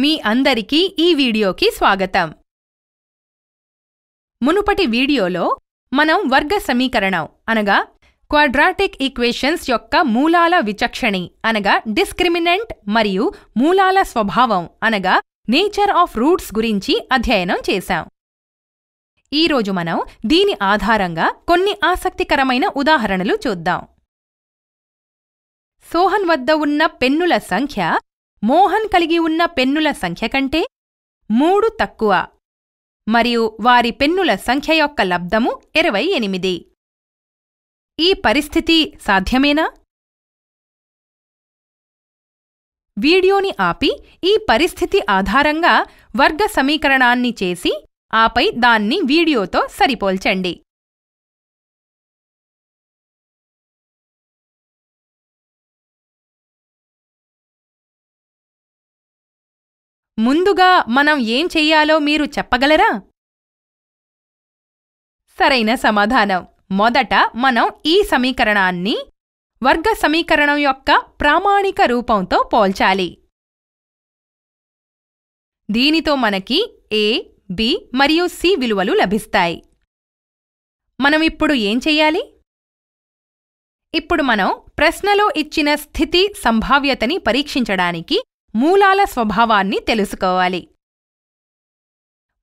మీ అందరికీ ఈ వీడియోకి స్వాగతం మునుపటి వీడియోలో మనం వర్గ సమీకరణం అనగా క్వాడ్రాటిక్ ఈక్వేషన్స్ యొక్క మూలాల విచక్షణి అనగా డిస్క్రిమినెంట్ మరియు మూలాల స్వభావం అనగా నేచర్ ఆఫ్ రూట్స్ గురించి అధ్యయనం చేశాం ఈరోజు మనం దీని ఆధారంగా కొన్ని ఆసక్తికరమైన ఉదాహరణలు చూద్దాం సోహన్ వద్ద ఉన్న పెన్నుల సంఖ్య మోహన్ కలిగి ఉన్న పెన్నుల సంఖ్య కంటే మూడు తక్కువ మరియు వారి పెన్నుల సంఖ్య యొక్క లబ్దము ఇరవై ఎనిమిది ఈ పరిస్థితి సాధ్యమేనా వీడియోని ఆపి ఈ పరిస్థితి ఆధారంగా వర్గ సమీకరణాన్ని చేసి ఆపై దాన్ని వీడియోతో సరిపోల్చండి ముందుగా మనం ఏం చెయ్యాలో మీరు చెప్పగలరా సరైన సమాధానం మొదట మనం ఈ సమీకరణాన్ని వర్గ సమీకరణం యొక్క ప్రామాణిక రూపంతో పోల్చాలి దీనితో మనకి ఏ బి మరియు సి విలువలు లభిస్తాయి మనం ఇప్పుడు ఏం చెయ్యాలి ఇప్పుడు మనం ప్రశ్నలో ఇచ్చిన స్థితి సంభావ్యతని పరీక్షించడానికి మూలాల స్వభావాన్ని తెలుసుకోవాలి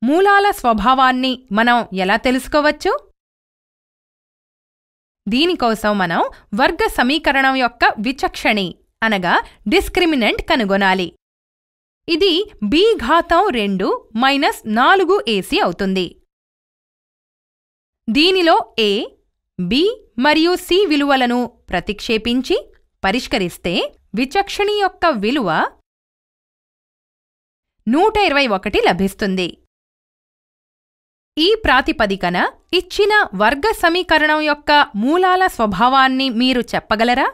మూలాల స్వభావాన్ని మనం ఎలా తెలుసుకోవచ్చు దీనికోసం మనం వర్గ సమీకరణం యొక్క విచక్షణి అనగా డిస్క్రిమినెంట్ కనుగొనాలి ఇది బి ఘాతం రెండు మైనస్ నాలుగు ఏసీ అవుతుంది దీనిలో ఏ బి మరియు సి విలువలను ప్రతిక్షేపించి పరిష్కరిస్తే విచక్షణి యొక్క విలువ నూట ఇరవై ఒకటి లభిస్తుంది ఈ ప్రాతిపదికన ఇచ్చిన వర్గ సమీకరణం యొక్క మూలాల స్వభావాన్ని మీరు చెప్పగలరా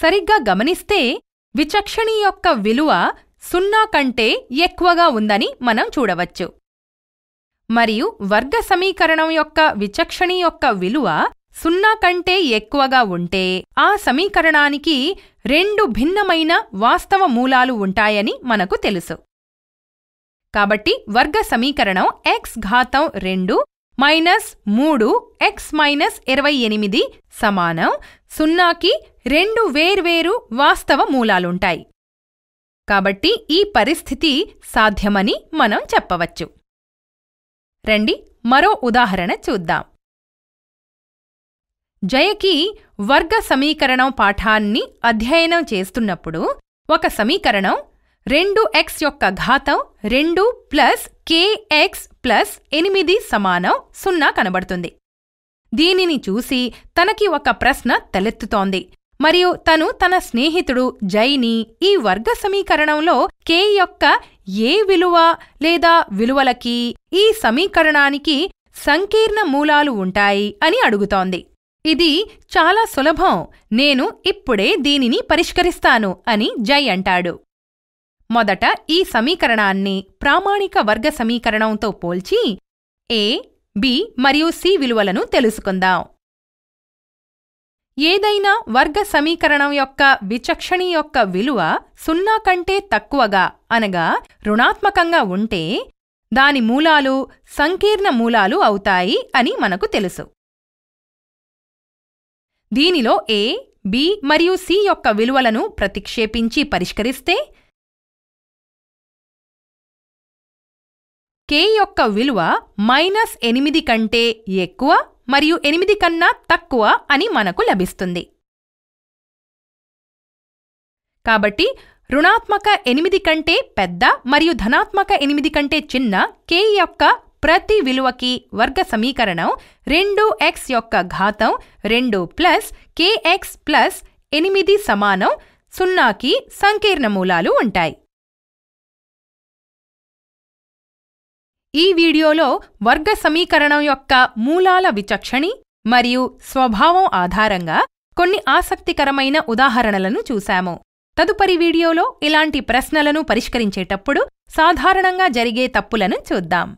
సరిగ్గా గమనిస్తే విచక్షణి యొక్క విలువ సున్నా కంటే ఎక్కువగా ఉందని మనం చూడవచ్చు మరియు వర్గ సమీకరణం యొక్క విచక్షణి యొక్క విలువ సున్నా కంటే ఎక్కువగా ఉంటే ఆ సమీకరణానికి రెండు భిన్నమైన వాస్తవ మూలాలు ఉంటాయని మనకు తెలుసు కాబట్టి వర్గ సమీకరణం ఎక్స్ ఘాతం రెండు మైనస్ మూడు ఎక్స్ మైనస్ ఇరవై ఎనిమిది సమానం సున్నాకి రెండు వేర్వేరు వాస్తవ మూలాలుంటాయి కాబట్టి ఈ పరిస్థితి సాధ్యమని మనం చెప్పవచ్చు రండి మరో ఉదాహరణ చూద్దాం జయకి వర్గ సమీకరణం పాఠాన్ని అధ్యయనం చేస్తున్నప్పుడు ఒక సమీకరణం రెండు ఎక్స్ యొక్క ఘాతం రెండు ప్లస్ కేఎక్స్ ప్లస్ ఎనిమిది సమానం సున్నా కనబడుతుంది దీనిని చూసి తనకి ఒక ప్రశ్న తలెత్తుతోంది మరియు తను తన స్నేహితుడు జైని ఈ వర్గ సమీకరణంలో కే యొక్క ఏ విలువ లేదా విలువలకి ఈ సమీకరణానికి సంకీర్ణ మూలాలు ఉంటాయి అని అడుగుతోంది ఇది చాలా సులభం నేను ఇప్పుడే దీనిని పరిష్కరిస్తాను అని జై అంటాడు మొదట ఈ సమీకరణాన్ని ప్రామాణిక వర్గ సమీకరణంతో పోల్చి ఏ బి మరియు సి విలువలను తెలుసుకుందాం ఏదైనా వర్గ సమీకరణం యొక్క విచక్షణి యొక్క విలువ సున్నా కంటే తక్కువగా అనగా రుణాత్మకంగా ఉంటే దాని మూలాలు సంకీర్ణ మూలాలు అవుతాయి అని మనకు తెలుసు దీనిలో ఏ బి మరియు సి యొక్క విలువలను ప్రతిక్షేపించి పరిష్కరిస్తే కే యొక్క విలువ మైనస్ ఎనిమిది కంటే ఎక్కువ మరియు ఎనిమిది కన్నా తక్కువ అని మనకు లభిస్తుంది కాబట్టి రుణాత్మక ఎనిమిది కంటే పెద్ద మరియు ధనాత్మక ఎనిమిది కంటే చిన్న కే యొక్క ప్రతి విలువకి వర్గ సమీకరణం రెండు ఎక్స్ యొక్క ఘాతం రెండు ప్లస్ కేఎక్స్ ప్లస్ ఎనిమిది సమానం సున్నాకి సంకీర్ణ మూలాలు ఉంటాయి ఈ వీడియోలో వర్గ సమీకరణం యొక్క మూలాల విచక్షణి మరియు స్వభావం ఆధారంగా కొన్ని ఆసక్తికరమైన ఉదాహరణలను చూశాము తదుపరి వీడియోలో ఇలాంటి ప్రశ్నలను పరిష్కరించేటప్పుడు సాధారణంగా జరిగే తప్పులను చూద్దాం